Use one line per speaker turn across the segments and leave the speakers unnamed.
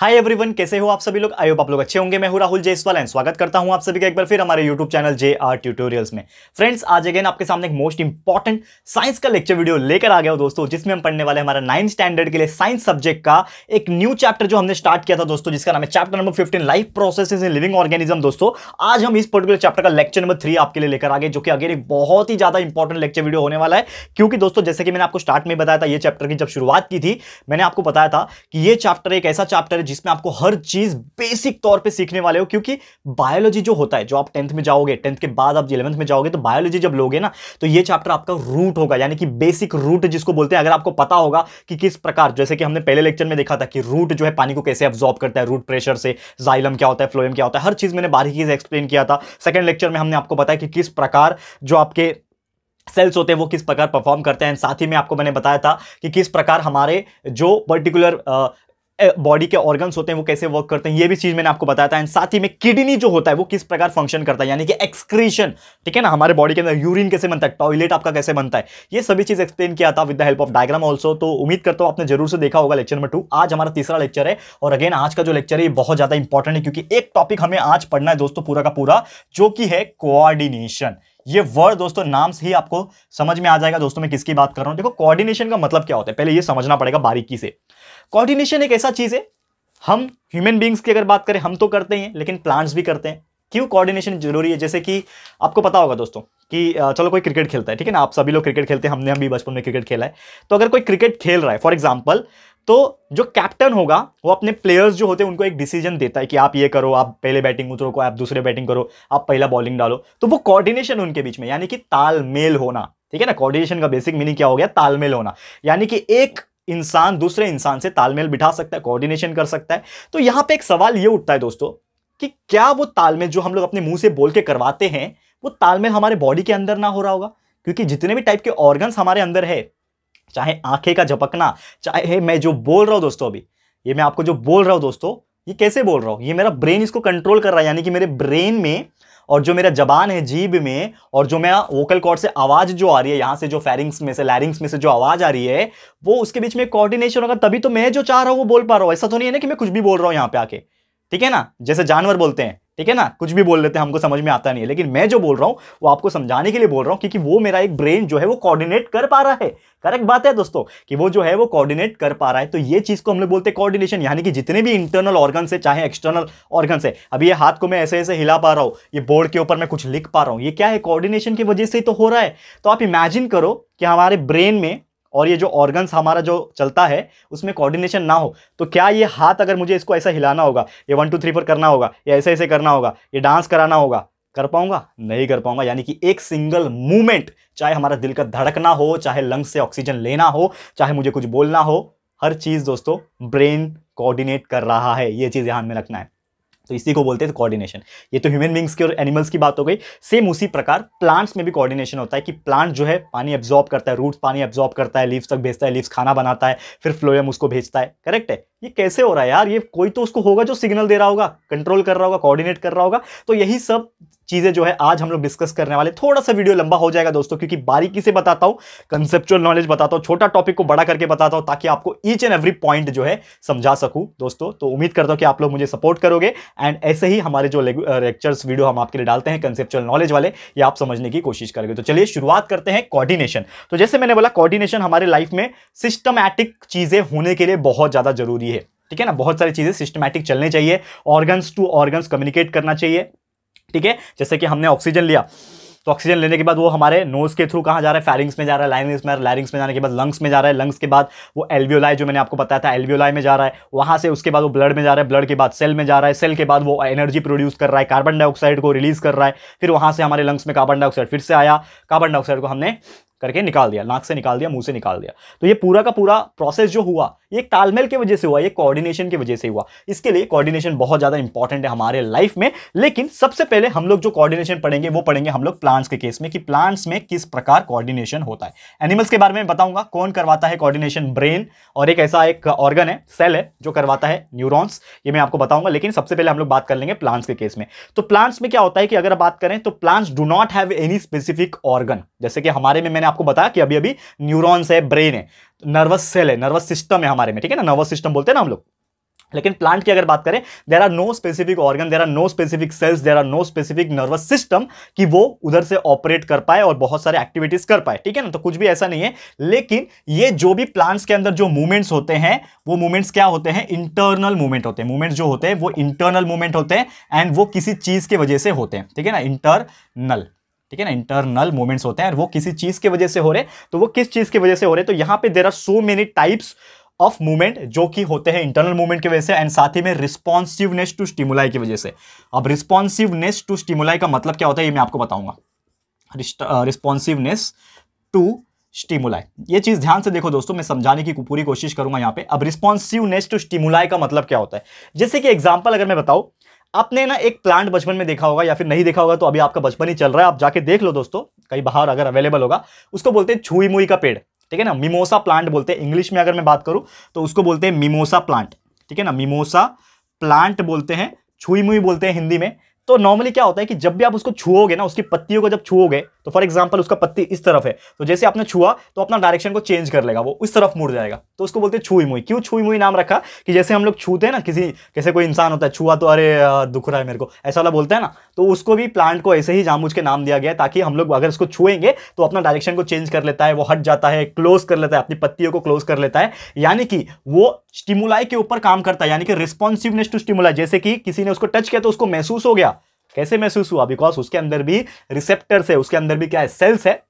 hi everyone कैसे हो आप सभी लोग आई होप आप लोग अच्छे होंगे मैं हूं राहुल जयसवाल एंड स्वागत करता हूं आप सभी का एक बार फिर हमारे YouTube channel J R tutorials में फ्रेंड्स आज अगेन आपके सामने एक मोस्ट इंपॉर्टेंट साइंस का लेक्चर वीडियो लेकर आ गया हो दोस्तों जिसमें हम पढ़ने वाले हमारा नाइन्थ स्टैंडर्ड के लिए साइंस सब्जेक्ट का एक न्यू चैप्टर जो हमने स्टार्ट किया था दोस्तों जिसका नाम है chapter number fifteen life process in living organism दोस्तों आज हम इस पर्टिकुलर चैप्टर का लेक्चर नंबर थ्री आपके लिए लेकर आ गए जो कि अगर एक बहुत ही ज्यादा इंपॉर्टेंट लेक्चर वीडियो होने वाला है क्योंकि दोस्तों जैसे कि मैंने आपको स्टार्ट में बताया था ये चैप्टर की जब शुरुआत की थी मैंने आपको बताया था कि ये चैप्टर एक ऐसा चैप्टर जिसमें आपको हर चीज बेसिक तौर पे सीखने वाले हो क्योंकि बायोलॉजी जो होता है जो आप टेंथ में जाओगे टेंथ के बाद आप इलेवंथ में जाओगे तो बायोलॉजी जब लोगे ना तो ये चैप्टर आपका रूट होगा यानी कि बेसिक रूट जिसको बोलते हैं अगर आपको पता होगा कि किस प्रकार जैसे कि हमने पहले लेक्चर में देखा था कि रूट जो है पानी को कैसे एब्जॉर्ब करता है रूट प्रेशर से जाइलम क्या होता है फ्लोएम क्या होता है हर चीज मैंने बारीकी से एक्सप्लेन किया था सेकेंड लेक्चर में हमने आपको बताया कि किस प्रकार जो आपके सेल्स होते हैं वो किस प्रकार परफॉर्म करते हैं साथ ही में आपको मैंने बताया था कि किस प्रकार हमारे जो पर्टिकुलर बॉडी के ऑर्गन्स होते हैं वो कैसे वर्क करते हैं ये भी चीज़ मैंने आपको बताया था एंड साथ ही में किडनी जो होता है वो किस प्रकार फंक्शन करता है यानी कि एक्सक्रीशन ठीक है ना हमारे बॉडी के अंदर यूरिन कैसे बनता है टॉयलेट आपका कैसे बनता है ये सभी चीज़ एक्सप्लेन किया था with the help of diagram also तो उम्मीद करता हूँ आपने जरूर से देखा होगा लेक्चर नंबर टू आज हमारा तीसरा लेक्चर है और अगेन आज का जो लेक्चर है ये बहुत ज़्यादा इंपॉर्टेंट है क्योंकि एक टॉपिक हमें आज पढ़ना है दोस्तों पूरा का पूरा जो कि है कोऑर्डिनेशन ये वर्ड दोस्तों नाम से ही आपको समझ में आ जाएगा दोस्तों मैं किसकी बात कर रहा हूं देखो कोऑर्डिनेशन का मतलब क्या होता है पहले ये समझना पड़ेगा बारीकी से कोऑर्डिनेशन एक ऐसा चीज़ है हम ह्यूमन बींग्स की अगर बात करें हम तो करते हैं लेकिन प्लांट्स भी करते हैं क्यों कोऑर्डिनेशन जरूरी है जैसे कि आपको पता होगा दोस्तों कि चलो कोई क्रिकेट खेलता है ठीक है ना आप सभी लोग क्रिकेट खेलते हैं हमने हम भी बचपन में क्रिकेट खेला है तो अगर कोई क्रिकेट खेल रहा है फॉर एग्जाम्पल तो जो कैप्टन होगा वो अपने प्लेयर्स जो होते हैं उनको एक डिसीजन देता है कि आप ये करो आप पहले बैटिंग उतरो को आप दूसरे बैटिंग करो आप पहला बॉलिंग डालो तो वो कोऑर्डिनेशन उनके बीच में यानी कि तालमेल होना ठीक है ना कोऑर्डिनेशन का बेसिक मीनिंग क्या हो गया तालमेल होना यानी कि एक इंसान दूसरे इंसान से तालमेल बिठा सकता है कोऑर्डिनेशन कर सकता है तो यहाँ पे एक सवाल ये उठता है दोस्तों कि क्या वो तालमेल जो हम लोग अपने मुंह से बोल के करवाते हैं वो तालमेल हमारे बॉडी के अंदर ना हो रहा होगा क्योंकि जितने भी टाइप के ऑर्गन्स हमारे अंदर है चाहे आंखें का झपकना चाहे मैं जो बोल रहा हूँ दोस्तों अभी ये मैं आपको जो बोल रहा हूँ दोस्तों ये कैसे बोल रहा हूँ ये मेरा ब्रेन इसको कंट्रोल कर रहा है यानी कि मेरे ब्रेन में और जो मेरा जबान है जीभ में और जो मेरा वोकल कॉर्ड से आवाज़ जो आ रही है यहाँ से जो फेरिंग्स में से लैरिंग्स में से जो आवाज़ आ रही है वो उसके बीच में कोऑर्डिनेशन होगा तभी तो मैं जो चाह रहा हूँ वो बोल पा रहा हूँ ऐसा तो नहीं है ना कि मैं कुछ भी बोल रहा हूँ यहाँ पे आके ठीक है ना जैसे जानवर बोलते हैं ठीक है ना कुछ भी बोल लेते हैं हमको समझ में आता नहीं है लेकिन मैं जो बोल रहा हूँ वो आपको समझाने के लिए बोल रहा हूँ क्योंकि वो मेरा एक ब्रेन जो है वो कोऑर्डिनेट कर पा रहा है करेक्ट बात है दोस्तों कि वो जो है वो कोऑर्डिनेट कर पा रहा है तो ये चीज़ को हम लोग बोलते हैं कोऑर्डिनेशन यानी कि जितने भी इंटरनल ऑर्गन से चाहे एक्सटर्नल ऑर्गन से अभी ये हाथ को मैं ऐसे ऐसे हिला पा रहा हूँ ये बोर्ड के ऊपर मैं कुछ लिख पा रहा हूँ ये क्या है कोऑर्डिनेशन की वजह से तो हो रहा है तो आप इमेजिन करो कि हमारे ब्रेन में और ये जो ऑर्गन्स हमारा जो चलता है उसमें कोऑर्डिनेशन ना हो तो क्या ये हाथ अगर मुझे इसको ऐसा हिलाना होगा ये वन टू थ्री फोर करना होगा या ऐसे ऐसे करना होगा ये डांस कराना होगा कर पाऊंगा नहीं कर पाऊंगा यानी कि एक सिंगल मूवमेंट चाहे हमारा दिल का धड़कना हो चाहे लंग्स से ऑक्सीजन लेना हो चाहे मुझे कुछ बोलना हो हर चीज़ दोस्तों ब्रेन कोऑर्डिनेट कर रहा है ये चीज़ ध्यान में रखना है तो इसी को बोलते हैं कोऑर्डिनेशन ये तो ह्यूमन बींग्स की और एनिमल्स की बात हो गई सेम उसी प्रकार प्लांट्स में भी कोऑर्डिनेशन होता है कि प्लांट जो है पानी एब्जॉर्ब करता है रूट्स पानी एब्जॉर्ब करता है लीव्स तक भेजता है लीव्स खाना बनाता है फिर फ्लोएम उसको भेजता है करेक्ट है ये कैसे हो रहा है यार ये कोई तो उसको होगा जो सिग्नल दे रहा होगा कंट्रोल कर रहा होगा कोऑर्डिनेट कर रहा होगा तो यही सब चीज़ें जो है आज हम लोग डिस्कस करने वाले थोड़ा सा वीडियो लंबा हो जाएगा दोस्तों क्योंकि बारीकी से बताता हूं कंसेप्चुअल नॉलेज बताता हूं छोटा टॉपिक को बड़ा करके बताता हूं ताकि आपको ईच एंड एवरी पॉइंट जो है समझा सकूं दोस्तों तो उम्मीद करता हूं कि आप लोग मुझे सपोर्ट करोगे एंड ऐसे ही हमारे जो लेक्चर्स वीडियो हम आपके लिए डालते हैं कंसेप्चुअल नॉलेज वाले ये आप समझने की कोशिश करोगे तो चलिए शुरुआत करते हैं कॉर्डिनेशन तो जैसे मैंने बोला कॉर्डिनेशन हमारे लाइफ में सिस्टमैटिक चीज़ें होने के लिए बहुत ज़्यादा जरूरी है ठीक है ना बहुत सारी चीज़ें सिस्टमैटिक चलने चाहिए ऑर्गन्स टू ऑर्गन्स कम्युनिकेट करना चाहिए ठीक है जैसे कि हमने ऑक्सीजन लिया तो ऑक्सीजन लेने के बाद वो हमारे नोज़ के थ्रू कहाँ जा रहा है फैरिंग्स में जा रहा है लाइनिंग्स में लाइरिंग्स में जाने के बाद लंग्स में जा रहा है लंग्स के बाद वो एल्वियोलाई जो मैंने आपको बताया था एल्वियोलाई में जा रहा है वहाँ से उसके बाद वो ब्लड में जा रहा है ब्लड के बाद सेल में जा रहा है सेल के बाद वो एनर्जी प्रोड्यूस कर रहा है कार्बन डाइऑक्साइड को रिलीज़ कर रहा है फिर वहाँ से हमारे लंग्स में कार्बन डाइऑक्साइड फिर से आया कार्बन डाइऑक्साइड को हमने करके निकाल दिया नाक से निकाल दिया मुंह से निकाल दिया तो ये पूरा का पूरा प्रोसेस जो हुआ ये एक तालमेल की वजह से हुआ ये कोऑर्डिनेशन की वजह से हुआ इसके लिए कोऑर्डिनेशन बहुत ज़्यादा इंपॉर्टेंट है हमारे लाइफ में लेकिन सबसे पहले हम लोग जो कोऑर्डिनेशन पढ़ेंगे वो पढ़ेंगे हम लोग प्लांट्स के केस में कि प्लांट्स में किस प्रकार कोऑर्डिनेशन होता है एनिमल्स के बारे में बताऊंगा कौन करवाता है कोऑर्डिनेशन ब्रेन और एक ऐसा एक ऑर्गन है सेल है जो करवाता है न्यूरॉन्स ये मैं आपको बताऊंगा लेकिन सबसे पहले हम लोग बात कर लेंगे प्लांट्स के केस में तो प्लांट्स में क्या होता है कि अगर बात करें तो plants do not have any specific organ जैसे कि हमारे में मैंने मैंने आपको बताया कि अभी अभी न्यूरॉन्स है ब्रेन है नर्वस सेल है नर्वस सिस्टम है हमारे में ठीक है ना नर्वस सिस्टम बोलते हैं ना हम लोग लेकिन प्लांट की अगर बात करें there are no specific organ there are no specific cells there are no specific nervous system कि वो उधर से ऑपरेट कर पाए और बहुत सारे एक्टिविटीज कर पाए ठीक है ना तो कुछ भी ऐसा नहीं है लेकिन ये जो भी प्लांट्स के अंदर जो मूवमेंट्स होते हैं वो मूवमेंट्स क्या होते हैं इंटरनल मूवमेंट होते हैं मूवमेंट्स जो होते हैं वो इंटरनल मूवमेंट होते हैं एंड वो किसी चीज की वजह से होते हैं ठीक है ना इंटरनल ठीक है ना इंटरनल मूवमेंट्स होते हैं और वो किसी चीज़ की वजह से हो रहे तो वो किस चीज़ की वजह से हो रहे तो यहाँ पे there are so many types of movement जो कि होते हैं इंटरनल मूवमेंट की वजह से एंड साथ ही में रिस्पॉन्सिवनेस टू स्टिमुलाई की वजह से अब रिस्पॉन्सिवनेस टू स्टिमुलाई का मतलब क्या होता है ये मैं आपको बताऊंगा रिस्पॉन्सिवनेस टू स्टिमुलाई ये चीज़ ध्यान से देखो दोस्तों मैं समझाने की पूरी कोशिश करूंगा यहाँ पे अब रिस्पॉन्सिवनेस टू स्टिमुलाई का मतलब क्या होता है जैसे कि एग्जाम्पल अगर मैं बताऊँ आपने ना एक प्लांट बचपन में देखा होगा या फिर नहीं देखा होगा तो अभी आपका बचपन ही चल रहा है आप जाके देख लो दोस्तों कहीं बाहर अगर अवेलेबल होगा उसको बोलते हैं छुई मुई का पेड़ ठीक है ना मिमोसा प्लांट बोलते हैं इंग्लिश में अगर मैं बात करूँ तो उसको बोलते हैं मिमोसा प्लांट ठीक है ना मिमोसा प्लांट बोलते हैं छुई मुई बोलते हैं हिंदी में तो नॉर्मली क्या होता है कि जब भी आप उसको छुओगे ना उसकी पत्तियों को जब छुओगे तो फॉर एग्जाम्पल उसका पत्ती इस तरफ है तो जैसे आपने छुआ तो अपना डायरेक्शन को चेंज कर लेगा वो इस तरफ मुड़ जाएगा तो उसको बोलते हैं छुई मुई क्यों छुई मुई नाम रखा कि जैसे हम लोग छूते हैं ना किसी कैसे कोई इंसान होता है छुआ तो अरे दुख रहा है मेरे को ऐसा वाला बोलता है ना तो उसको भी प्लांट को ऐसे ही जामुज के नाम दिया गया ताकि हम लोग अगर उसको छुएंगे तो अपना डायरेक्शन को चेंज कर लेता है वो हट जाता है क्लोज कर लेता है अपनी पत्तियों को क्लोज कर लेता है यानी कि वो स्टिमुलाई के ऊपर काम करता है यानी कि रिस्पॉन्सिवनेस टू स्टिमुलाई जैसे कि किसी ने उसको टच किया तो उसको महसूस हो गया कैसे महसूस हुआ बिकॉज उसके अंदर भी रिसेप्टर्स है उसके अंदर भी क्या है सेल्स है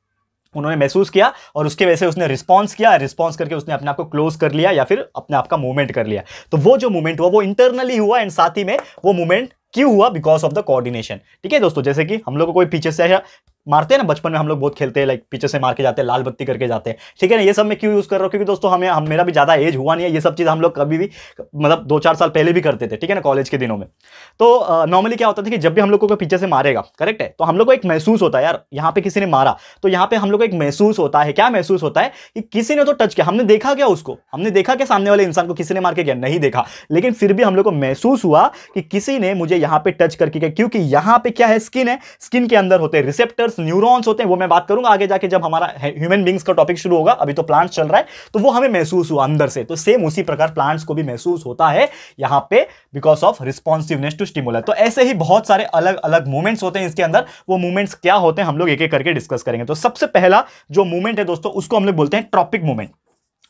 उन्होंने महसूस किया और उसके वजह से उसने रिस्पॉन्स किया रिस्पॉन्स करके उसने अपने आप को क्लोज कर लिया या फिर अपने आप का मूवमेंट कर लिया तो वो जो मूवमेंट हुआ वो इंटरनली हुआ एंड साथ ही में वो मूवमेंट क्यों हुआ बिकॉज ऑफ द कोऑर्डिनेशन ठीक है दोस्तों जैसे कि हम लोग को कोई पीछे से आया मारते हैं ना बचपन में हम लोग बहुत खेलते हैं लाइक पीछे से मार के जाते हैं लाल बत्ती करके जाते हैं ठीक है ना ये सब मैं क्यों यूज़ कर रहा हूँ क्योंकि दोस्तों हमें हम मेरा भी ज़्यादा एज हुआ नहीं है ये सब चीज़ हम लोग कभी भी मतलब दो चार साल पहले भी करते थे ठीक है ना कॉलेज के दिनों में तो नॉर्मली क्या होता था कि जब भी हम लोग को पीछे से मारेगा करेक्ट है तो हम लोग को एक महसूस होता है यार यहाँ पे किसी ने मारा तो यहाँ पे हम लोग को एक महसूस होता है क्या महसूस होता है कि किसी ने तो टच किया हमने देखा क्या उसको हमने देखा क्या सामने वाले इंसान को किसी ने मार के गया नहीं देखा लेकिन फिर भी हम लोग को महसूस हुआ कि किसी ने मुझे यहाँ पे टच करके गया क्योंकि यहाँ पे क्या है स्किन है स्किन के अंदर होते हैं रिसेप्टर्स न्यूरॉन्स होते हैं वो मैं बात करूंगा आगे जाके जब हमारा ह्यूमन बींग्स का टॉपिक शुरू होगा अभी तो प्लांट्स चल रहा है तो वो हमें महसूस हुआ अंदर से तो सेम उसी प्रकार प्लांट्स को भी महसूस होता है यहाँ पे because of responsiveness to stimuli तो ऐसे ही बहुत सारे अलग अलग मूवमेंट्स होते हैं इसके अंदर वो मूवमेंट्स क्या होते हैं हम लोग एक एक करके डिस्कस करेंगे तो सबसे पहला जो मूवमेंट है दोस्तों उसको हम लोग बोलते हैं ट्रॉपिक मूवमेंट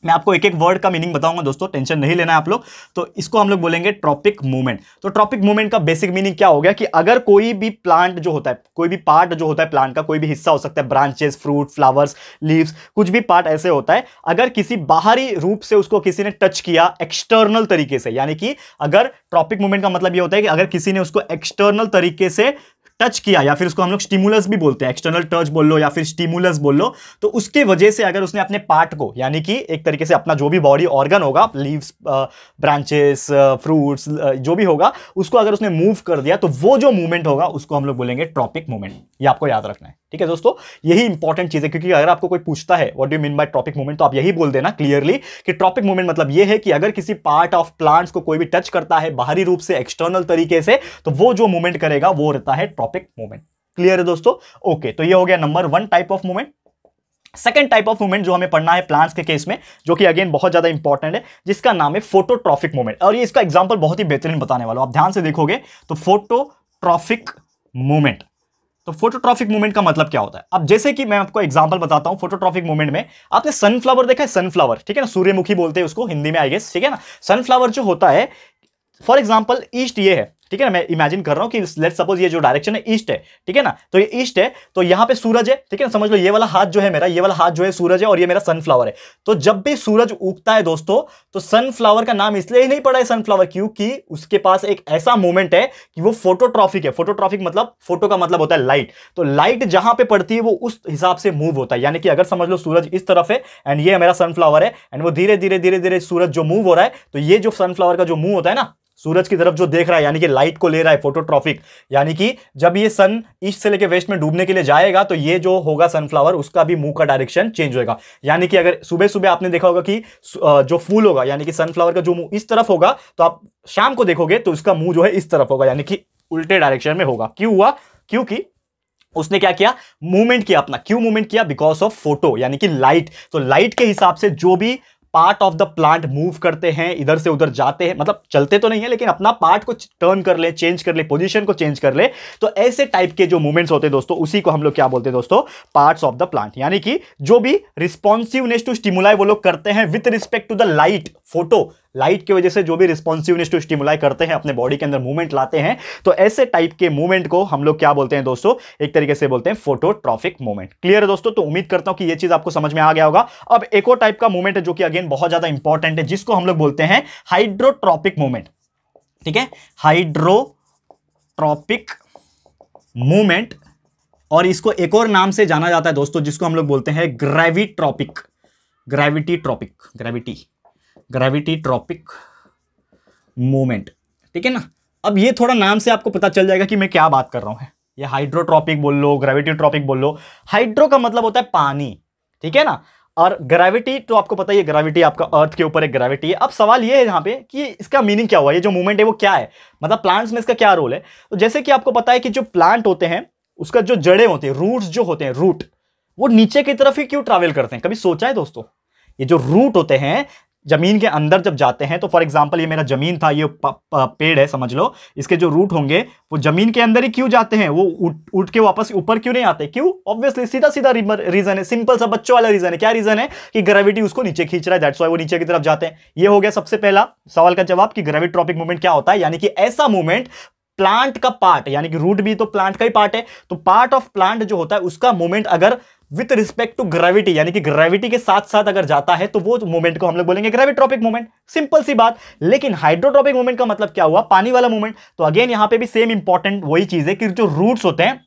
मैं आपको एक एक वर्ड का मीनिंग बताऊंगा दोस्तों टेंशन नहीं लेना है आप लोग तो इसको हम लोग बोलेंगे ट्रॉपिक मूवमेंट तो ट्रॉपिक मूवमेंट का बेसिक मीनिंग क्या हो गया कि अगर कोई भी प्लांट जो होता है कोई भी पार्ट जो होता है प्लांट का कोई भी हिस्सा हो सकता है ब्रांचेस फ्रूट फ्लावर्स लीव्स कुछ भी पार्ट ऐसे होता है अगर किसी बाहरी रूप से उसको किसी ने टच किया एक्सटर्नल तरीके से यानी कि अगर ट्रॉपिक मूवमेंट का मतलब ये होता है कि अगर किसी ने उसको एक्सटर्नल तरीके से टच किया या फिर उसको हम लोग स्टिमुलस भी बोलते हैं एक्सटर्नल टच बोल लो या फिर स्टिमुलस बोल लो तो उसके वजह से अगर उसने अपने पार्ट को यानी कि एक तरीके से अपना जो भी बॉडी ऑर्गन होगा लीव्स ब्रांचेस फ्रूट्स जो भी होगा उसको अगर उसने मूव कर दिया तो वो जो मूवमेंट होगा उसको हम लोग बोलेंगे ट्रॉपिक मूवमेंट ये आपको याद रखना है ठीक है दोस्तों यही इंपॉर्टेंट चीज है क्योंकि अगर आपको कोई पूछता है what do mean by tropic movement तो आप यही बोल देना क्लियरली कि ट्रॉपिक मूवमेंट मतलब ये है कि अगर किसी पार्ट ऑफ प्लांट्स को कोई भी टच करता है बाहरी रूप से एक्सटर्नल तरीके से तो वो जो मूवमेंट करेगा वो रहता है ट्रॉपिक मूवमेंट क्लियर है दोस्तों ओके तो यह हो गया number one type of movement second type of movement जो हमें पढ़ना है प्लांट्स के केस में जो कि अगेन बहुत ज्यादा इंपॉर्टेंट है जिसका नाम है फोटोट्रॉफिक मूवमेंट और ये इसका एग्जाम्पल बहुत ही बेहतरीन बताने वाला आप ध्यान से देखोगे तो फोटोट्रॉफिक मूवमेंट तो फोटोट्रॉफिक मूवमेंट का मतलब क्या होता है अब जैसे कि मैं आपको एग्जांपल बताता हूं फोटोट्रॉफिक मूवमेंट में आपने सनफ्लावर देखा है सनफ्लावर ठीक है ना सूर्यमुखी बोलते हैं उसको हिंदी में आई गेस ठीक है ना सनफ्लावर जो होता है फॉर एग्जाम्पल ईस्ट ये है ठीक है ना मैं इमेजिन कर रहा हूँ कि लेट सपोज ये जो डायरेक्शन है ईस्ट है ठीक है ना तो ये ईस्ट है तो यहाँ पे सूरज है ठीक है ना समझ लो ये वाला हाथ जो है मेरा ये वाला हाथ जो है सूरज है और ये मेरा सनफ्लावर है तो जब भी सूरज उगता है दोस्तों तो सनफ्लावर का नाम इसलिए ही नहीं पड़ा है सनफ्लावर क्योंकि उसके पास एक ऐसा मोमेंट है कि वो फोटोट्रॉफिक है फोटोट्रॉफिक मतलब फोटो का मतलब होता है लाइट तो लाइट जहां पे पड़ती है वो उस हिसाब से मूव होता है यानी कि अगर समझ लो सूरज इस तरफ है एंड ये मेरा सनफ्लावर है एंड वो धीरे धीरे धीरे धीरे सूरज जो मूव हो रहा है तो ये जो सनफ्लावर का जो मूव होता है ना सूरज की तरफ जो देख रहा है यानी कि लाइट को ले रहा है फोटोट्रॉफिक यानी कि जब ये सन ईस्ट से लेके वेस्ट में डूबने के लिए जाएगा तो ये जो होगा सनफ्लावर उसका भी मुंह का डायरेक्शन चेंज होएगा यानी कि अगर सुबह सुबह आपने देखा होगा कि जो फूल होगा यानी कि सनफ्लावर का जो मुंह इस तरफ होगा तो आप शाम को देखोगे तो उसका मुंह जो है इस तरफ होगा यानी कि उल्टे डायरेक्शन में होगा क्यों हुआ क्योंकि उसने क्या किया मूवमेंट किया अपना क्यों मूवमेंट किया बिकॉज ऑफ फोटो यानी कि लाइट तो लाइट के हिसाब से जो भी part of the plant move करते हैं इधर से उधर जाते हैं मतलब चलते तो नहीं है लेकिन अपना पार्ट को टर्न कर ले चेंज कर ले पोजीशन को चेंज कर ले तो ऐसे टाइप के जो मूवमेंट्स होते हैं दोस्तों उसी को हम लोग क्या बोलते हैं दोस्तों पार्ट्स ऑफ द प्लांट यानी कि जो भी रिस्पॉन्सिवनेस टू स्टिमुलाई वो लोग करते हैं with respect to the light photo light की वजह से जो भी रिस्पॉन्सिवनेस टू स्टिमुलाई करते हैं अपने बॉडी के अंदर मूवमेंट लाते हैं तो ऐसे टाइप के मूवमेंट को हम लोग क्या बोलते हैं दोस्तों एक तरीके से बोलते हैं फोटोट्रॉफिक मूवमेंट क्लियर है दोस्तों तो उम्मीद करता हूं कि यह चीज आपको समझ में आ गया होगा अब एक और टाइप का मूवमेंट है जो कि अगेन बहुत ज्यादा इंपॉर्टेंट है जिसको हम लोग बोलते हैं हाइड्रोट्रॉपिक मूवमेंट ठीक है हाइड्रोट्रॉपिक मूवमेंट और इसको एक और नाम से जाना जाता है दोस्तों जिसको हम लोग बोलते हैं gravitropic gravity tropic gravity gravity tropic movement ठीक है ना अब ये थोड़ा नाम से आपको पता चल जाएगा कि मैं क्या बात कर रहा हूँ ये हाइड्रोट्रॉपिक बोल लो ग्रेविटी ट्रॉपिक बोल लो हाइड्रो का मतलब होता है पानी ठीक है ना और ग्रेविटी तो आपको पता ही है ग्रेविटी आपका अर्थ के ऊपर एक ग्रेविटी है अब सवाल ये है यहाँ पे कि इसका मीनिंग क्या हुआ ये जो मूवमेंट है वो क्या है मतलब प्लांट्स में इसका क्या रोल है तो जैसे कि आपको पता है कि जो प्लांट होते हैं उसका जो जड़ें होती है रूट्स जो होते हैं रूट वो नीचे की तरफ ही क्यों ट्रैवल करते हैं कभी सोचा है दोस्तों ये जो रूट होते हैं ज़मीन के अंदर जब जाते हैं तो फॉर एग्जाम्पल ये मेरा ज़मीन था ये पेड़ है समझ लो इसके जो रूट होंगे वो ज़मीन के अंदर ही क्यों जाते हैं वो उठ उठ के वापस ऊपर क्यों नहीं आते क्यों ऑब्वियसली सीधा सीधा रीज़न है सिंपल सा बच्चों वाला रीज़न है क्या रीज़न है कि ग्रेविटी उसको नीचे खींच रहा है दैट्स वाई वो नीचे की तरफ जाते हैं ये हो गया सबसे पहला सवाल का जवाब कि ग्रेविट्रॉपिक मूवमेंट क्या होता है यानी कि ऐसा मूवमेंट प्लांट का पार्ट यानी कि रूट भी तो प्लांट का ही पार्ट है तो पार्ट ऑफ प्लांट जो होता है उसका मूवमेंट अगर विथ रिस्पेक्ट टू ग्रेविटी यानी कि ग्रेविटी के साथ साथ अगर जाता है तो वो मूवमेंट को हम लोग बोलेंगे ग्रेविट्रॉपिक मूवमेंट सिंपल सी बात लेकिन हाइड्रोट्रॉपिक मूवमेंट का मतलब क्या हुआ पानी वाला मूवमेंट तो अगेन यहां पे भी सेम इंपॉर्टेंट वही चीज है कि जो रूट्स होते हैं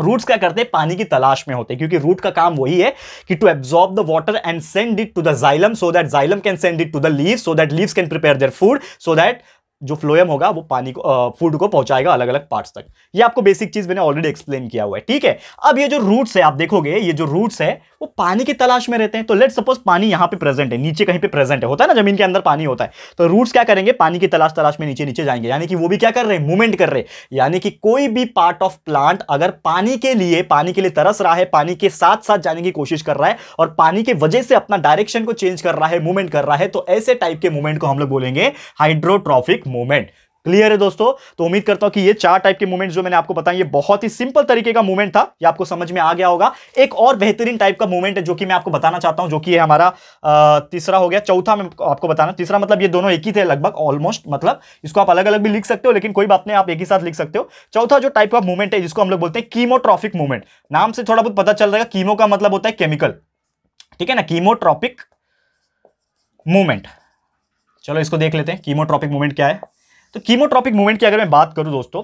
रूट्स क्या करते हैं पानी की तलाश में होते हैं क्योंकि रूट का काम वही है कि to absorb the water and send it to the xylem so that xylem can send it to the leave so that leaves can prepare their food so that जो फ्लोएम होगा वो पानी को फूड को पहुंचाएगा अलग अलग पार्ट्स तक ये आपको बेसिक चीज मैंने ऑलरेडी एक्सप्लेन किया हुआ है ठीक है अब ये जो रूट्स है आप देखोगे ये जो रूट्स है वो पानी की तलाश में रहते हैं तो लेट सपोज पानी यहाँ पे प्रेजेंट है नीचे कहीं पे प्रेजेंट है होता है ना जमीन के अंदर पानी होता है तो रूट्स क्या करेंगे पानी की तलाश तलाश में नीचे नीचे जाएंगे यानी कि वो भी क्या कर रहे हैं मूवमेंट कर रहे हैं यानी कि कोई भी पार्ट ऑफ प्लांट अगर पानी के लिए पानी के लिए तरस रहा है पानी के साथ साथ जाने की कोशिश कर रहा है और पानी की वजह से अपना डायरेक्शन को चेंज कर रहा है मूवमेंट कर रहा है तो ऐसे टाइप के मूवमेंट को हम लोग बोलेंगे हाइड्रोट्रॉफिक मूवमेंट क्लियर है दोस्तों तो उम्मीद करता हूं कि ये चार टाइप के मूवमेंट जो मैंने आपको बताया ये बहुत ही सिंपल तरीके का मूवमेंट था ये आपको समझ में आ गया होगा एक और बेहतरीन टाइप का मूवमेंट है जो कि मैं आपको बताना चाहता हूं जो कि हमारा तीसरा हो गया चौथा मैं आपको बताना तीसरा मतलब ये दोनों एक ही थे लगभग ऑलमोस्ट मतलब इसको आप अलग अलग भी लिख सकते हो लेकिन कोई बात नहीं आप एक ही साथ लिख सकते हो चौथा जो टाइप का मूवमेंट है जिसको हम लोग बोलते हैं कीमोट्रॉफिक मूवमेंट नाम से थोड़ा बहुत पता चल रहा है कीमो का मतलब होता है केमिकल ठीक है ना कीमोट्रॉपिक मूवमेंट चलो इसको देख लेते हैं कीमोट्रॉपिक मूवमेंट क्या है तो कीमोट्रॉपिक मूवमेंट की अगर मैं बात करूं दोस्तों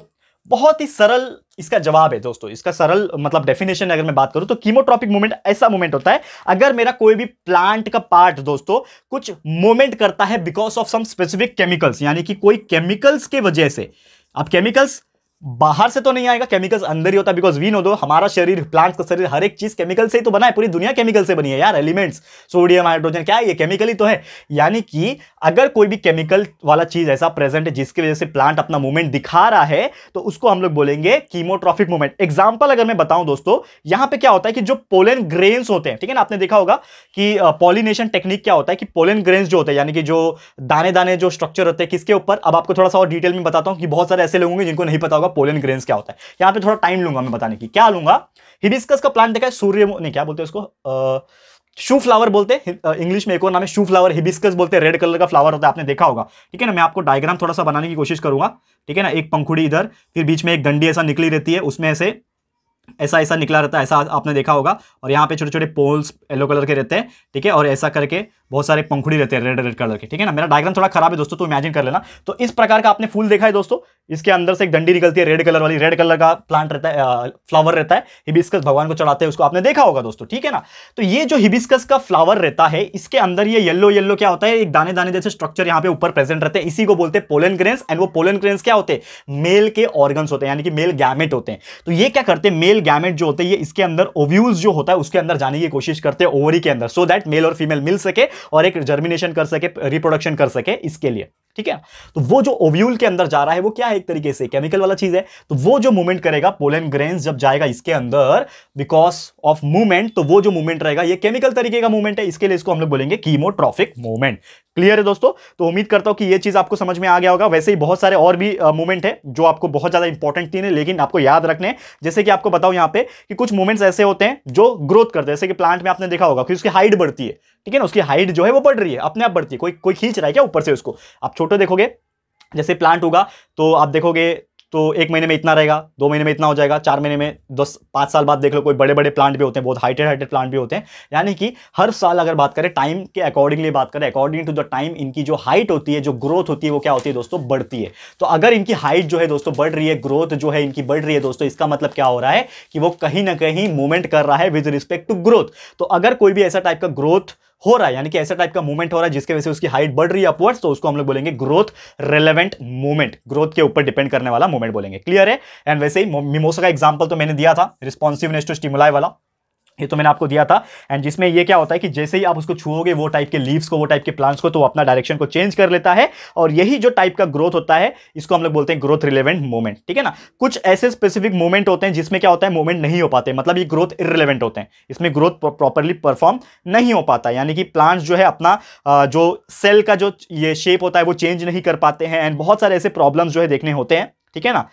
बहुत ही सरल इसका जवाब है दोस्तों इसका सरल मतलब डेफिनेशन अगर मैं बात करूं तो कीमोट्रॉपिक मूवमेंट ऐसा मूवमेंट होता है अगर मेरा कोई भी प्लांट का पार्ट दोस्तों कुछ मूवमेंट करता है because of some specific chemicals यानी कि कोई केमिकल्स के वजह से अब केमिकल्स बाहर से तो नहीं आएगा केमिकल्स अंदर ही होता है बिकॉज वी नो दो हमारा शरीर प्लांट्स का शरीर हर एक चीज केमिकल से ही तो बना है पूरी दुनिया केमिकल से बनी है यार एलिमेंट्स सोडियम हाइड्रोजन क्या है ये केमिकल ही तो है यानी कि अगर कोई भी केमिकल वाला चीज ऐसा प्रेजेंट है जिसकी वजह से प्लांट अपना मूवमेंट दिखा रहा है तो उसको हम लोग बोलेंगे कीमोट्रॉफिक मूवमेंट एग्जाम्पल अगर मैं बताऊं दोस्तों यहां पर क्या होता है कि जो पोलन ग्रेन्स होते हैं ठीक है ना आपने देखा होगा कि पॉलिनेशन टेक्निक क्या होता है कि पोलन ग्रेन्स जो होते हैं यानी कि जो दाने दाने जो स्ट्रक्चर होते हैं किसके ऊपर अब आपको थोड़ा सा और डिटेल में बताता हूँ कि बहुत सारे ऐसे लोग होंगे जिनको नहीं पता होगा पोलियन ग्रेन क्या होता है यहाँ पे थोड़ा टाइम लूंगा मैं बताने की क्या लूंगा हिबिस्कस का प्लांट देखा है सूर्य नहीं क्या बोलते हैं उसको शू फ्लावर बोलते हैं इंग्लिश में एक और नाम है शू फ्लावर हिबिस्कस बोलते हैं रेड कलर का फ्लावर होता है आपने देखा होगा ठीक है ना मैं आपको डायग्राम थोड़ा सा बनाने की कोशिश करूंगा ठीक है ना एक पंखुड़ी इधर फिर बीच में एक डंडी ऐसा निकली रहती है उसमें ऐसे ऐसा ऐसा निकला रहता है ऐसा आपने देखा होगा और यहाँ पे छोटे छोटे पोल्स येलो कलर के रहते हैं ठीक है और ऐसा करके बहुत सारे पंखुड़ी रहते हैं रेड रेड कलर के ठीक है ना मेरा डायग्राम थोड़ा खराब है दोस्तों तो इमेजिन कर लेना तो इस प्रकार का आपने फूल देखा है दोस्तों इसके अंदर से एक डंडी निकलती है रेड कलर वाली रेड कलर का प्लांट रहता है फ्लावर रहता है हिबिस्कस भगवान को चढ़ाते हैं उसको आपने देखा होगा दोस्तों ठीक है ना तो ये जो हिबिस्कस का फ्लावर रहता है इसके अंदर ये येलो येलो क्या होता है एक दाने दाने जैसे स्ट्रक्चर यहाँ पे ऊपर प्रेजेंट रहते हैं इसी को बोलते हैं पोलन ग्रेन्स एंड वो पोलन ग्रेन्स क्या होते हैं मेल के ऑर्गन होते हैं यानी कि मेल गैमेट होते हैं तो ये क्या करते हैं मेल गैमेट जो होते हैं ये इसके अंदर ओव्यूज जो होता है उसके अंदर जाने की कोशिश करते हैं ओवरी के अंदर सो दैट मेल और फीमेल मिल सके और एक जर्मिनेशन कर सके रिप्रोडक्शन कर सके इसके लिए ठीक है तो वो जो ओव्यूल के अंदर जा रहा है वो क्या है एक तरीके से केमिकल वाला चीज है तो वो जो मूवमेंट करेगा पोलन ग्रेन जब जाएगा इसके अंदर बिकॉज ऑफ मूवमेंट तो वो जो मूवमेंट रहेगा ये केमिकल तरीके का मूवमेंट है इसके लिए इसको हम लोग बोलेंगे कीमोट्रॉफिक मूवमेंट क्लियर है दोस्तों तो उम्मीद करता हूं कि ये चीज़ आपको समझ में आ गया होगा वैसे ही बहुत सारे और भी मूवमेंट है जो आपको बहुत ज़्यादा इंपॉर्टेंट थी लेकिन आपको याद रखने जैसे कि आपको बताऊं यहां पे कि कुछ मूवमेंट्स ऐसे होते हैं जो ग्रोथ करते हैं जैसे कि प्लांट में आपने देखा होगा कि उसकी हाइट बढ़ती है ठीक है ना उसकी हाइट जो है वो बढ़ रही है अपने आप बढ़ती है कोई कोई खींच रहा है क्या ऊपर से उसको आप छोटे देखोगे जैसे प्लांट होगा तो आप देखोगे तो एक महीने में इतना रहेगा दो महीने में इतना हो जाएगा चार महीने में दस पाँच साल बाद देख लो कोई बड़े बड़े प्लांट भी होते हैं बहुत हाइटेड हाइटेड प्लांट भी होते हैं यानी कि हर साल अगर बात करें टाइम के अकॉर्डिंगली बात करें अकॉर्डिंग टू द टाइम इनकी जो हाइट होती है जो ग्रोथ होती है वो क्या होती है दोस्तों बढ़ती है तो अगर इनकी हाइट जो है दोस्तों बढ़ रही है ग्रोथ जो है इनकी बढ़ रही है दोस्तों इसका मतलब क्या हो रहा है कि वो कहीं ना कहीं मूवमेंट कर रहा है विद रिस्पेक्ट टू ग्रोथ तो अगर कोई भी ऐसा टाइप का ग्रोथ हो रहा है यानी कि ऐसा टाइप का मूवमेंट हो रहा है जिसके वजह से उसकी हाइट बढ़ रही है अपवर्ड्स तो उसको हम लोग बोलेंगे ग्रोथ रेलेवेंट मूवमेंट ग्रोथ के ऊपर डिपेंड करने वाला मूवमेंट बोलेंगे क्लियर है एंड वैसे ही मिमोसा का एग्जाम्पल तो मैंने दिया था रिस्पॉन्सिवनेस टू स्टिमुलाई वाला ये तो मैंने आपको दिया था एंड जिसमें ये क्या होता है कि जैसे ही आप उसको छुओगे वो टाइप के लीव्स को वो टाइप के प्लांट्स को तो अपना डायरेक्शन को चेंज कर लेता है और यही जो टाइप का ग्रोथ होता है इसको हम लोग बोलते हैं ग्रोथ रिलेवेंट मूवमेंट ठीक है ना कुछ ऐसे स्पेसिफिक मूवमेंट होते हैं जिसमें क्या होता है मूवमेंट नहीं हो पाते मतलब ये ग्रोथ इरेलीवेंट होते हैं इसमें ग्रोथ प्रॉपरली परफॉर्म नहीं हो पाता यानी कि प्लांट्स जो है अपना जो सेल का जो ये शेप होता है वो चेंज नहीं कर पाते हैं एंड बहुत सारे ऐसे प्रॉब्लम्स जो है देखने होते हैं ठीक है ना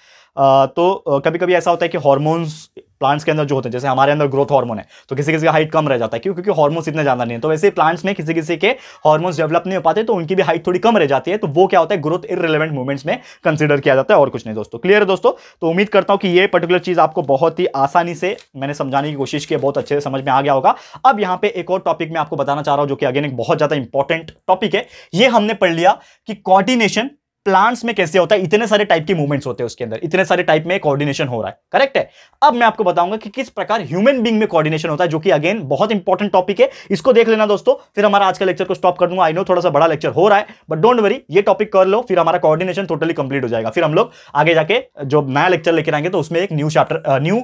तो कभी कभी ऐसा होता है कि हॉर्मोन्स प्लांट्स के अंदर जो होते हैं जैसे हमारे अंदर ग्रोथ हार्मोन है तो किसी किसी का हाइट कम रह जाता है क्यों क्योंकि हार्मोन्स इतने ज़्यादा नहीं है तो वैसे प्लांट्स में किसी किसी के हार्मोन्स डेवलप नहीं हो पाते तो उनकी भी हाइट थोड़ी कम रह जाती है तो वो क्या होता है ग्रोथ इरेलीवेंट मूवमेंट्स में कंसिडर किया जाता है और कुछ नहीं दोस्तों क्लियर है दोस्तों तो उम्मीद करता हूँ कि ये पर्टिकुलर चीज़ आपको बहुत ही आसानी से मैंने समझाने की कोशिश की बहुत अच्छे से समझ में आ गया होगा अब यहाँ पे एक और टॉपिक मैं आपको बताना चाह रहा हूँ जो कि अगेन एक बहुत ज़्यादा इंपॉर्टेंट टॉपिक है ये हमने पढ़ लिया कि कॉर्डिनेशन प्लांट्स में कैसे होता है इतने सारे टाइप के मूवमेंट्स होते हैं उसके अंदर इतने सारे टाइप में कोऑर्डिनेशन हो रहा है करेक्ट है अब मैं आपको बताऊंगा कि किस प्रकार ह्यूमन बींग में कोऑर्डिनेशन होता है जो कि अगेन बहुत इंपॉर्टेंट टॉपिक है इसको देख लेना दोस्तों फिर हमारा आज का लेक्चर को स्टॉप कर दूंगा आई नो थोड़ा सा बड़ा लेक्चर हो रहा है बट डोंट वरी ये टॉपिक कर लो फिर हमारा कोऑर्डिनेशन टोटली कंप्लीट हो जाएगा फिर हम लोग आगे जाके जो नया लेक्चर लेकर आएंगे तो उसमें एक न्यू चैप्टर न्यू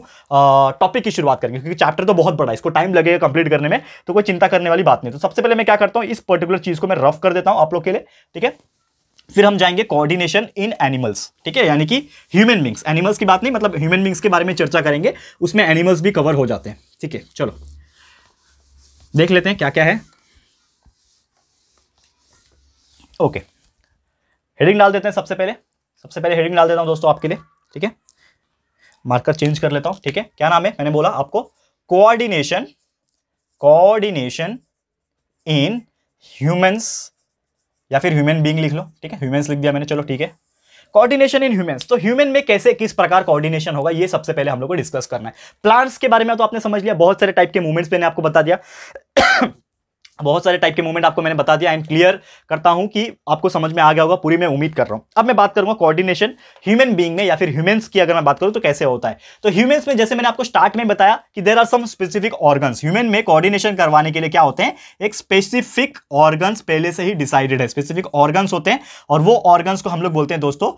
टॉपिक की शुरुआत करेंगे क्योंकि चैप्टर तो बहुत बड़ा है इसको टाइम लगेगा कंप्लीट करने में तो कोई चिंता करने वाली बात नहीं तो सबसे पहले मैं क्या करता हूँ इस पर्टिकुलर चीज को मैं रफ कर देता हूँ आप लोग के लिए ठीक है फिर हम जाएंगे कोऑर्डिनेशन इन एनिमल्स ठीक है यानी कि ह्यूमन बींग्स एनिमल्स की बात नहीं मतलब ह्यूमन बींग्स के बारे में चर्चा करेंगे उसमें एनिमल्स भी कवर हो जाते हैं ठीक है चलो देख लेते हैं क्या क्या है ओके हेडिंग डाल देते हैं सबसे पहले सबसे पहले हेडिंग डाल देता हूं दोस्तों आपके लिए ठीक है मार्कर चेंज कर लेता हूं ठीक है क्या नाम है मैंने बोला आपको कोऑर्डिनेशन कोऑर्डिनेशन इन ह्यूमंस या फिर ह्यूमन बींग लिख लो ठीक है ह्यूमन्स लिख दिया मैंने चलो ठीक है कोऑर्डिनेशन इन ह्यूमन्स तो ह्यूमन में कैसे किस प्रकार कोऑर्डिनेशन होगा ये सबसे पहले हम लोग को डिस्कस करना है प्लांट्स के बारे में तो आपने समझ लिया बहुत सारे टाइप के मूवमेंट्स मैंने आपको बता दिया बहुत सारे टाइप के मूवमेंट आपको मैंने बता दिया एंड क्लियर करता हूं कि आपको समझ में आ गया होगा पूरी मैं उम्मीद कर रहा हूं अब मैं बात करूंगा कोऑर्डिनेशन ह्यूमन बीइंग में या फिर ह्यूमंस की अगर मैं बात करूं तो कैसे होता है तो ह्यूमंस में जैसे मैंने आपको स्टार्ट में बताया कि there are some specific organ human में कॉर्डिनेशन करवाने के लिए क्या होते हैं एक स्पेसिफिक ऑर्गन पहले से ही डिसाइडेड है स्पेसिफिक ऑर्गन होते हैं और वो ऑर्गन को हम लोग बोलते हैं दोस्तों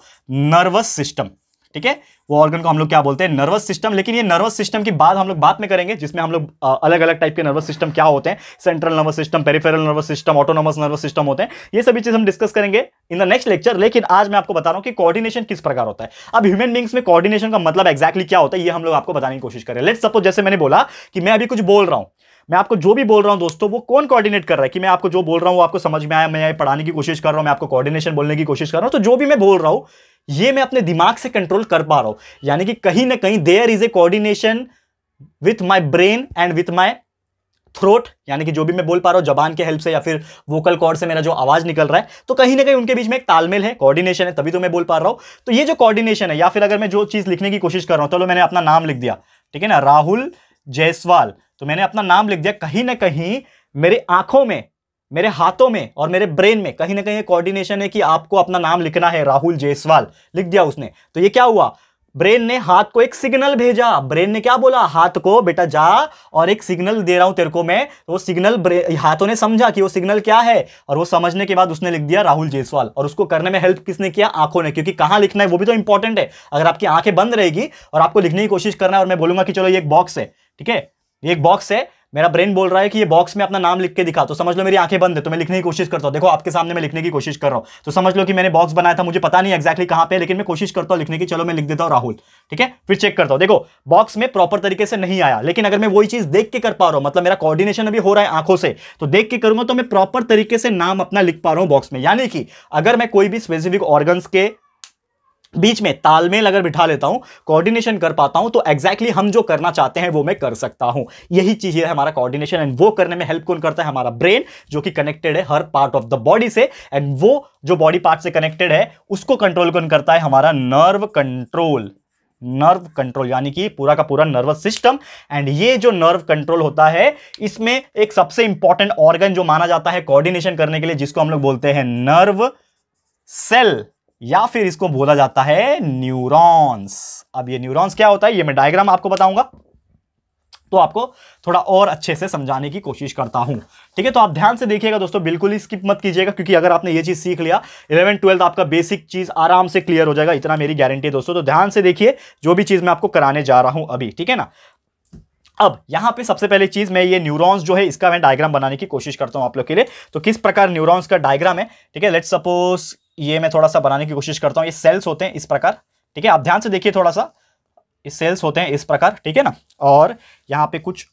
नर्वस सिस्टम ठीक है वो ऑर्गन को हम लोग क्या बोलते हैं नर्वस सिस्टम लेकिन ये नर्वस सिस्टम की बात हम लोग बात में करेंगे जिसमें हम लोग अलग अलग टाइप के नर्वस सिस्टम क्या होते हैं central nervous system peripheral nervous system autonomous nervous system होते हैं ये सभी चीज़ हम डिस्कस करेंगे इन द नेक्स्ट लेक्चर लेकिन आज मैं आपको बता रहा हूँ कि कॉर्डिनेशन किस प्रकार होता है अब ह्यूमन बींग्स में कॉर्डिनेशन का मतलब एक्जैक्टली क्या होता है ये हम लोग आपको बताने की कोशिश करें लेट सपोज जैसे मैंने बोला कि मैं अभी कुछ बोल रहा हूँ मैं आपको जो भी बोल रहा हूँ दोस्तों वो कौन कोऑर्डिनेट कर रहा है कि मैं आपको जो बोल रहा हूँ वो आपको समझ में आया मैं पढ़ाने की कोशिश कर रहा हूँ मैं आपको कोऑर्डिनेशन बोलने की कोशिश कर रहा हूँ तो जो भी मैं बोल रहा हूँ ये मैं अपने दिमाग से कंट्रोल कर पा रहा हूं यानी कि कहीं ना कहीं there is a coordination with my brain and with my throat यानी कि जो भी मैं बोल पा रहा हूं जबान के हेल्प से या फिर वोकल कॉर्ड से मेरा जो आवाज़ निकल रहा है तो कहीं ना कहीं उनके बीच में एक तालमेल है कोऑर्डिनेशन है तभी तो मैं बोल पा रहा हूँ तो ये जो कोऑर्डिनेशन है या फिर अगर मैं जो चीज़ लिखने की कोशिश कर रहा हूँ चलो तो मैंने अपना नाम लिख दिया ठीक है ना राहुल जयसवाल तो मैंने अपना नाम लिख दिया कहीं ना कहीं मेरी आंखों में मेरे हाथों में और मेरे ब्रेन में कहीं ना कहीं कोऑर्डिनेशन है कि आपको अपना नाम लिखना है राहुल जयसवाल लिख दिया उसने तो ये क्या हुआ ब्रेन ने हाथ को एक सिग्नल भेजा ब्रेन ने क्या बोला हाथ को बेटा जा और एक सिग्नल दे रहा हूं तेरे को मैं तो वो सिग्नल हाथों ने समझा कि वो सिग्नल क्या है और वो समझने के बाद उसने लिख दिया राहुल जयसवाल और उसको करने में हेल्प किसने किया आंखों ने क्योंकि कहां लिखना है वो भी तो इंपॉर्टेंट है अगर आपकी आंखें बंद रहेगी और आपको लिखने की कोशिश करना है और मैं बोलूंगा कि चलो ये एक बॉक्स है ठीक है एक बॉक्स है मेरा ब्रेन बोल रहा है कि ये बॉक्स में अपना नाम लिख के दिखा तो समझ लो मेरी आंखें बंद है तो मैं लिखने की कोशिश करता हूँ देखो आपके सामने मैं लिखने की कोशिश कर रहा हूँ तो समझ लो कि मैंने बॉक्स बनाया था मुझे पता नहीं एक्जैक्टली कहाँ पे लेकिन मैं कोशिश करता हूँ लिखने की चलो मैं लिख देता हूँ राहुल ठीक है फिर चेक करता हूँ देखो बॉक्स में प्रॉपर तरीके से नहीं आया लेकिन अगर मैं वही चीज देख के कर पा रहा हूँ मतलब मेरा कॉर्डिनेशन अभी हो रहा है आंखों से तो देख के करूंगा तो मैं प्रॉपर तरीके से नाम अपना लिख पा रहा हूँ बॉक्स में यानी कि अगर मैं कोई भी स्पेसिफिक ऑर्गन्स के बीच में तालमेल अगर बिठा लेता हूं कोऑर्डिनेशन कर पाता हूं तो एग्जैक्टली exactly हम जो करना चाहते हैं वो मैं कर सकता हूं यही चीज है हमारा कोऑर्डिनेशन एंड वो करने में हेल्प कौन करता है हमारा ब्रेन जो कि कनेक्टेड है हर पार्ट ऑफ द बॉडी से एंड वो जो बॉडी पार्ट से कनेक्टेड है उसको कंट्रोल कौन करता है हमारा नर्व कंट्रोल नर्व कंट्रोल यानी कि पूरा का पूरा नर्वस सिस्टम एंड ये जो नर्व कंट्रोल होता है इसमें एक सबसे इंपॉर्टेंट ऑर्गन जो माना जाता है कोऑर्डिनेशन करने के लिए जिसको हम लोग बोलते हैं नर्व सेल या फिर इसको बोला जाता है न्यूरॉन्स अब ये न्यूरॉन्स क्या होता है ये मैं डायग्राम आपको बताऊंगा तो आपको थोड़ा और अच्छे से समझाने की कोशिश करता हूं ठीक है तो आप ध्यान से देखिएगा दोस्तों बिल्कुल ही स्किप मत कीजिएगा क्योंकि अगर आपने ये चीज़ सीख लिया इलेवन ट्वेल्थ आपका बेसिक चीज़ आराम से क्लियर हो जाएगा इतना मेरी गारंटी है दोस्तों तो ध्यान से देखिए जो भी चीज़ मैं आपको कराने जा रहा हूं अभी ठीक है ना अब यहाँ पे सबसे पहले चीज़ मैं ये न्यूरॉन्स जो है इसका मैं डायग्राम बनाने की कोशिश करता हूँ आप लोग के लिए तो किस प्रकार न्यूरॉन्स का डायग्राम है ठीक है लेट सपोज ये मैं थोड़ा सा बनाने की कोशिश करता हूँ ये सेल्स होते हैं इस प्रकार ठीक है आप ध्यान से देखिए थोड़ा सा ये सेल्स होते हैं इस प्रकार ठीक है ना और यहाँ पे कुछ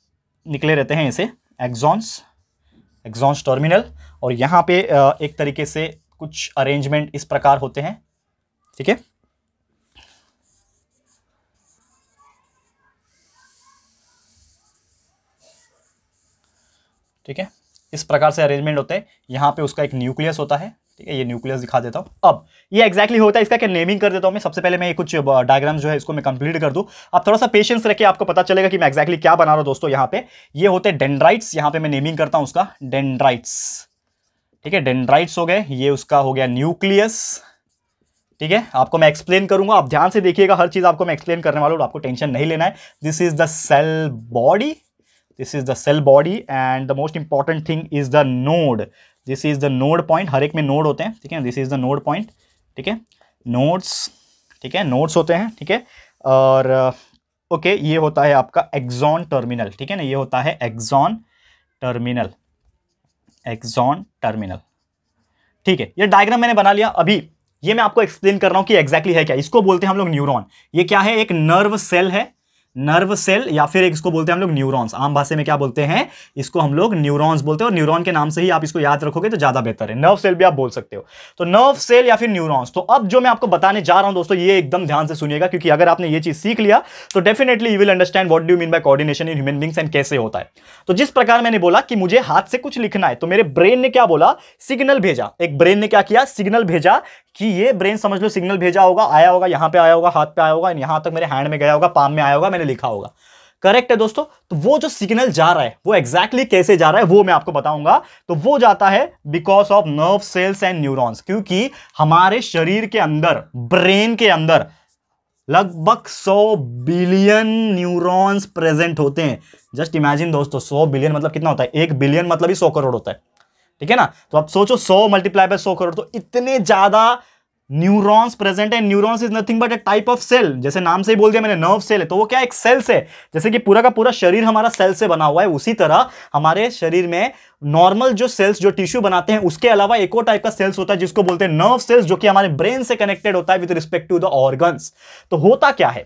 निकले रहते हैं इसे एग्जॉन्स एग्जॉन्स टर्मिनल और यहाँ पे एक तरीके से कुछ अरेंजमेंट इस प्रकार होते हैं ठीक है ठीक है इस प्रकार से अरेंजमेंट होते हैं यहाँ पे उसका एक न्यूक्लियस होता है ठीक है ये न्यूक्लियस दिखा देता हूँ अब ये एक्जैक्टली होता है इसका क्या नेमिंग कर देता हूँ मैं सबसे पहले मैं ये कुछ डायग्राम जो है इसको मैं कंप्लीट कर दूँ आप थोड़ा सा पेशेंस रखिए आपको पता चलेगा कि मैं एक्जैक्टली क्या बना रहा हूँ दोस्तों यहाँ पे ये होते हैं डेंड्राइट्स यहाँ पे मैं नेमिंग करता हूँ उसका डेंड्राइट्स ठीक है डेंड्राइट्स हो गए ये उसका हो गया न्यूक्लियस ठीक है आपको मैं एक्सप्लेन करूंगा आप ध्यान से देखिएगा हर चीज़ आपको मैं एक्सप्लेन करने वाला हूँ आपको टेंशन नहीं लेना है this is the cell body this is the cell body and the most important thing is the node this is the node point हर एक में node होते हैं ठीक है this is the node point ठीक है nodes ठीक है nodes होते हैं ठीक है और ओके uh, okay, ये होता है आपका एक्सॉन टर्मिनल ठीक है ना ये होता है एक्सॉन टर्मिनल एक्सॉन टर्मिनल ठीक है ये डायग्राम मैंने बना लिया अभी ये मैं आपको एक्सप्लेन कर रहा हूं कि एग्जैक्टली exactly है क्या इसको बोलते हैं हम लोग न्यूरॉन ये क्या है एक नर्व सेल है नर्व सेल या फिर इसको बोलते हैं हम लोग न्यूरॉन्स आम भाषा में क्या बोलते हैं इसको हम लोग न्यूरॉन्स बोलते हैं और न्यूरॉन के नाम से ही आप इसको याद रखोगे तो ज़्यादा बेहतर है नर्व सेल भी आप बोल सकते हो तो नर्व सेल या फिर न्यूरॉन्स तो अब जो मैं आपको बताने जा रहा हूं दोस्तों ये एकदम ध्यान से सुनिएगा क्योंकि अगर आपने ये चीज़ सीख लिया तो definitely you will understand what do mean by coordination in human beings and कैसे होता है तो जिस प्रकार मैंने बोला कि मुझे हाथ से कुछ लिखना है तो मेरे ब्रेन ने क्या बोला सिग्नल भेजा एक ब्रेन ने क्या किया सिग्नल भेजा कि ये ब्रेन समझ लो सिग्नल भेजा होगा आया होगा यहां पे आया होगा हाथ पे आया होगा यहां तक मेरे हैंड में गया होगा पाम में आया होगा मैंने लिखा होगा करेक्ट है दोस्तों तो वो जो सिग्नल जा रहा है वो एग्जैक्टली exactly कैसे जा रहा है वो मैं आपको बताऊंगा तो वो जाता है because of nerve cells and neurons क्योंकि हमारे शरीर के अंदर ब्रेन के अंदर लगभग 100 बिलियन न्यूरॉन्स प्रेजेंट होते हैं जस्ट इमेजिन दोस्तों 100 बिलियन मतलब कितना होता है एक बिलियन मतलब ही 100 करोड़ होता है ठीक है ना तो आप सोचो सौ मल्टीप्लाई बाय सौ करोड़ तो इतने ज्यादा न्यूरॉन्स प्रेजेंट है neurons is nothing but a type of cell जैसे नाम से ही बोल दिया मैंने नर्व सेल है तो वो क्या एक सेल्स है जैसे कि पूरा का पूरा शरीर हमारा सेल से बना हुआ है उसी तरह हमारे शरीर में नॉर्मल जो सेल्स जो टिश्यू बनाते हैं उसके अलावा एक और टाइप का सेल्स होता है जिसको बोलते हैं नर्व सेल्स जो कि हमारे ब्रेन से कनेक्टेड होता है with respect to the organs तो होता क्या है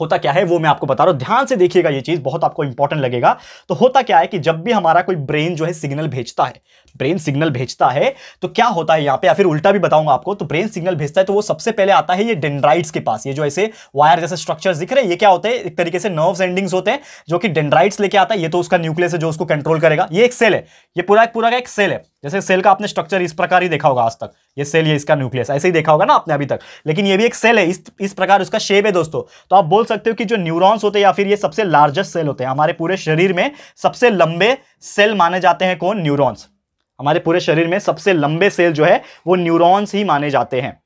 होता क्या है वो मैं आपको बता रहा हूँ ध्यान से देखिएगा ये चीज़ बहुत आपको इंपॉर्टेंट लगेगा तो होता क्या है कि जब भी हमारा कोई ब्रेन जो है सिग्नल भेजता है ब्रेन सिग्नल भेजता है तो क्या होता है यहाँ पे या फिर उल्टा भी बताऊंगा आपको तो ब्रेन सिग्नल भेजता है तो वो सबसे पहले आता है ये डेंड्राइट्स के पास ये जो ऐसे वायर जैसे स्ट्रक्चर दिख रहे हैं ये क्या होते हैं एक तरीके से नर्व एंडिंग्स होते हैं जो कि डेंड्राइट्स लेके आता है ये तो उसका न्यूक्लियस है जो उसको कंट्रोल करेगा ये एक सेल है ये पूरा एक पूरा का एक सेल है जैसे सेल का आपने स्ट्रक्चर इस प्रकार ही देखा होगा आज तक ये सेल ये इसका न्यूक्लियस ऐसे ही देखा होगा ना आपने अभी तक लेकिन ये भी एक सेल है इस इस प्रकार उसका शेप है दोस्तों तो आप बोल सकते हो कि जो न्यूरॉन्स होते हैं या फिर ये सबसे लार्जेस्ट सेल होते हैं हमारे पूरे शरीर में सबसे लंबे सेल माने जाते हैं कौन न्यूरॉन्स हमारे पूरे शरीर में सबसे लंबे सेल जो है वो न्यूरॉन्स ही माने जाते हैं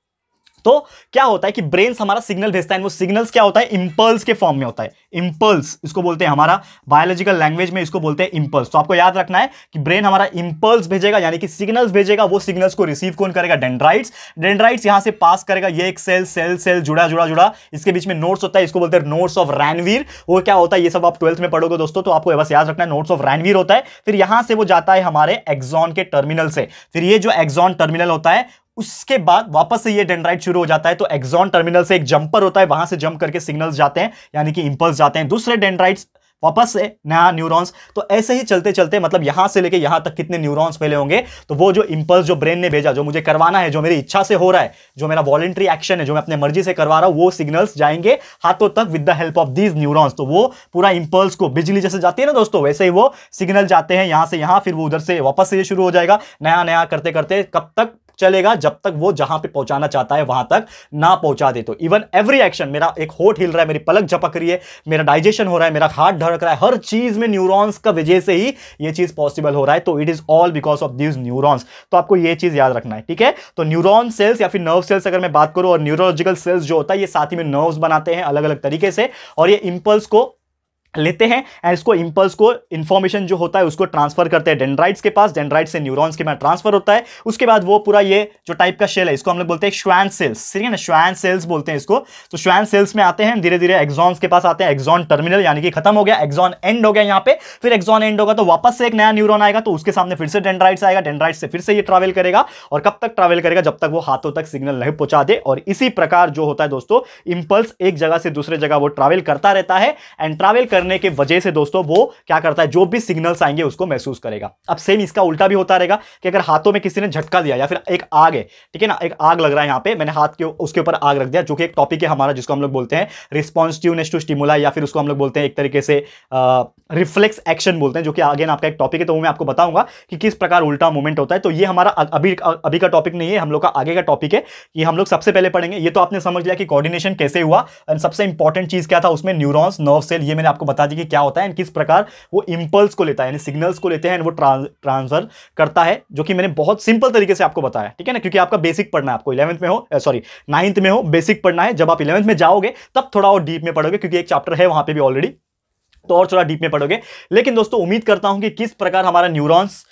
तो क्या होता है कि ब्रेन हमारा सिग्नल भेजता है वो सिग्नल्स क्या होता है इंपल्स के फॉर्म में होता है इंपल्स इसको बोलते हैं हमारा बायोलॉजिकल लैंग्वेज में इसको बोलते हैं इंपल्स तो आपको याद रखना है कि ब्रेन हमारा इंपल्स भेजेगा यानी कि सिग्नल्स भेजेगा वो सिग्नल्स को रिसीव कौन करेगा डेंड्राइट्स डेंड्राइट्स यहां से पास करेगा ये एक सेल सेल सेल जुड़ा जुड़ा जुड़ा इसके बीच में नोट्स होता है इसको बोलते हैं नोट्स ऑफ रैनवीर वो क्या होता है ये सब आप ट्वेल्थ में पढ़ोगे दोस्तों तो आपको बस याद रखना है नोट्स ऑफ रैनवीर होता है फिर यहां से वो जाता है हमारे एक्जॉन के टर्मिनल से फिर ये जो एक्जॉन टर्मिनल होता है उसके बाद वापस से ये डेंड्राइट शुरू हो जाता है तो एक्सॉन टर्मिनल से एक जंपर होता है वहां से जंप करके सिग्नल्स जाते हैं यानी कि इंपल्स जाते हैं दूसरे डेंड्राइट्स वापस से नया न्यूरॉन्स तो ऐसे ही चलते चलते मतलब यहां से लेके यहां तक कितने न्यूरॉन्स फैले होंगे तो वो जो इंपल्स जो ब्रेन ने भेजा जो मुझे करवाना है जो मेरी इच्छा से हो रहा है जो मेरा वॉलेंट्री एक्शन है जो मैं अपने मर्जी से करवा रहा हूं वो सिग्नल्स जाएंगे हाथों तक with the help of these neurons तो वो पूरा इंपल्स को बिजली जैसे जाती है ना दोस्तों वैसे ही वो सिग्नल जाते हैं यहां से यहां फिर वो उधर से वापस से ये शुरू हो जाएगा नया नया करते करते कब तक चलेगा जब तक वो जहां पे पहुंचाना चाहता है वहां तक ना पहुंचा दे तो इवन एवरी एक्शन मेरा एक होट हिल रहा है मेरी पलक झपक रही है मेरा डाइजेशन हो रहा है मेरा हार्ट धड़क रहा है हर चीज में न्यूरॉन्स का वजह से ही ये चीज पॉसिबल हो रहा है तो it is all because of these neurons तो आपको ये चीज याद रखना है ठीक है तो न्यूरोन सेल्स या फिर नर्व सेल्स अगर मैं बात करूं और न्यूरोलॉजिकल सेल्स जो होता है ये साथ ही में नर्व्स बनाते हैं अलग अलग तरीके से और ये इंपल्स को लेते हैं एंड इसको इम्पल्स को इन्फॉर्मेशन जो होता है उसको ट्रांसफर करते हैं डेंड्राइट्स के पास डेंड्राइड से न्यूरॉन्स के पास ट्रांसफर होता है उसके बाद वो पूरा ये जो टाइप का शेल है इसको हम लोग बोलते हैं श्वान सेल्स ठीक है ना श्वान सेल्स बोलते हैं इसको तो श्वान सेल्स में आते हैं धीरे धीरे एक्जॉन्स के पास आते हैं एक्जॉन टर्मिनल यानी कि खत्म हो गया एक्जॉन एंड हो गया यहाँ पे फिर एक्जॉन एंड होगा तो वापस से एक नया न्यूरोन आएगा तो उसके सामने फिर से डेंड्राइट्स आएगा डेंड्राइट से फिर से ये ट्रैवल करेगा और कब तक ट्रैवल करेगा जब तक वो हाथों तक सिग्नल नहीं पहुंचा दे और इसी प्रकार जो होता है दोस्तों इम्पल्स एक जगह से दूसरे जगह वो ट्रैवल करता रहता है एंड ट्रैवल करने के वजह से दोस्तों वो क्या करता है जो भी सिग्नल्स आएंगे उसको महसूस करेगा अब सेम इसका उल्टा भी होता रहेगा कि अगर हाथों में किसी ने झटका दिया या फिर एक आग है ठीक है ना एक आग लग रहा है यहाँ पे मैंने हाथ के उसके ऊपर आग रख दिया जो कि एक टॉपिक है हमारा जिसको हम लोग बोलते हैं रिस्पॉन्सिवनेस टू स्टिमुला या फिर उसको हम लोग बोलते हैं एक तरीके से रिफ्लेक्स एक्शन बोलते हैं जो कि अगेन आपका एक टॉपिक है तो मैं आपको बताऊंगा कि किस प्रकार उल्टा मूवमेंट होता है तो ये हमारा अभी अभी का टॉपिक नहीं है हम लोग का आगे का टॉपिक है कि हम लोग सबसे पहले पढ़ेंगे ये तो आपने समझ लिया कि कोऑर्डिनेशन कैसे हुआ एंड सबसे इंपॉर्टेंट चीज क्या था उसमें न्यूरॉन्स नर्व सेल ये मैंने आपको बता दीजिए क्या होता है एंड किस प्रकार वो इम्पल्स को लेता है यानी सिग्नल्स को लेते हैं एंड वो ट्रांसफर करता है जो कि मैंने बहुत सिंपल तरीके से आपको बताया ठीक है ना क्योंकि आपका बेसिक पढ़ना है आपको इलेवंथ में हो सॉरी नाइन्थ में हो बेसिक पढ़ना है जब आप इलेवंथ में जाओगे तब थोड़ा और डीप में पढ़ोगे क्योंकि एक चैप्टर है वहाँ पर भी ऑलरेडी तो और थोड़ा डीप में पढ़ोगे लेकिन दोस्तों उम्मीद करता हूँ कि किस प्रकार हमारा न्यूरोन्स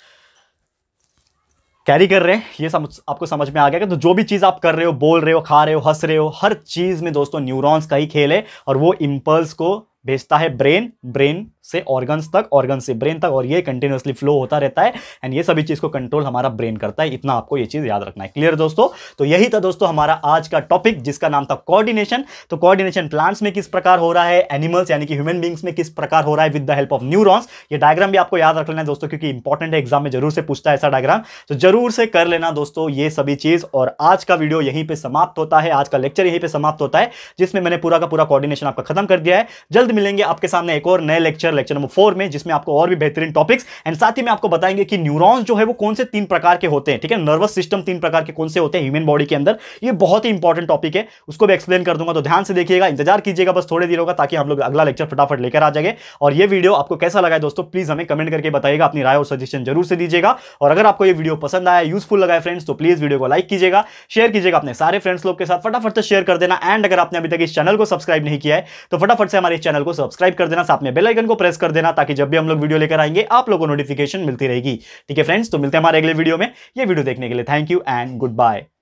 कैरी कर रहे हैं ये समझ आपको समझ में आ गया कि तो जो भी चीज़ आप कर रहे हो बोल रहे हो खा रहे हो हंस रहे हो हर चीज़ में दोस्तों न्यूरॉन्स का ही खेल है और वो इम्पल्स को भेजता है ब्रेन ब्रेन से ऑर्गन्स तक ऑर्गन से ब्रेन तक और ये कंटिन्यूसली फ्लो होता रहता है एंड ये सभी चीज़ को कंट्रोल हमारा ब्रेन करता है इतना आपको ये चीज़ याद रखना है क्लियर दोस्तों तो यही था दोस्तों हमारा आज का टॉपिक जिसका नाम था कोऑर्डिनेशन तो कोऑर्डिनेशन प्लांट्स में किस प्रकार हो रहा है एनिमल्स यानी कि ह्यूमन बींग्स में किस प्रकार हो रहा है with the help of neurons ये डायग्राम भी आपको याद रख लेना है दोस्तों क्योंकि इंपॉर्टेंट है एग्जाम में जरूर से पूछता है ऐसा डायग्राम तो जरूर से कर लेना दोस्तों ये सभी चीज़ और आज का वीडियो यहीं पर समाप्त होता है आज का लेक्चर यहीं पर समाप्त होता है जिसमें मैंने पूरा का पूरा कॉर्डिनेशन आपका खत्म कर दिया है जल्द जल्द मिलेंगे आपके सामने एक और नए लेक्चर लेक्चर नंबर फोर में जिसमें आपको और भी बेहतरीन टॉपिक्स एंड साथ ही में आपको बताएंगे कि न्यूरॉन्स जो है वो कौन से तीन प्रकार के होते हैं ठीक है नर्वस सिस्टम तीन प्रकार के कौन से होते हैं ह्यूमन बॉडी के अंदर ये बहुत ही इंपॉर्टेंट टॉपिक है उसको भी एक्सप्लेन कर दूंगा तो ध्यान से देखिएगा इंतजार कीजिएगा बस थोड़े दिनों का ताकि हम लोग अगला लेक्चर फटाफट लेकर आ जाएंगे और ये वीडियो आपको कैसा लगा दोस्तों प्लीज हमें कमेंट करके बताइएगा अपनी राय और सजेशन जरूर से दीजिएगा और अगर आपको ये वीडियो पसंद आया यूजफुल लगा फ्रेंड्स तो प्लीज वीडियो को लाइक कीजिएगा शेयर कीजिएगा अपने सारे फ्रेंड्स लोग के साथ फटाफट से शेयर कर देना एंड अगर आपने अभी तक इस चैनल को सब्सक्राइब नहीं किया है तो फटाफट से हमारे चैनल चैनल को सब्सक्राइब कर देना साथ में बेलाइकन को प्रेस कर देना ताकि जब भी हम लोग वीडियो लेकर आएंगे आप लोगों को नोटिफिकेशन मिलती रहेगी ठीक है फ्रेंड्स तो मिलते हैं हमारे अगले वीडियो में ये वीडियो देखने के लिए thank you and good bye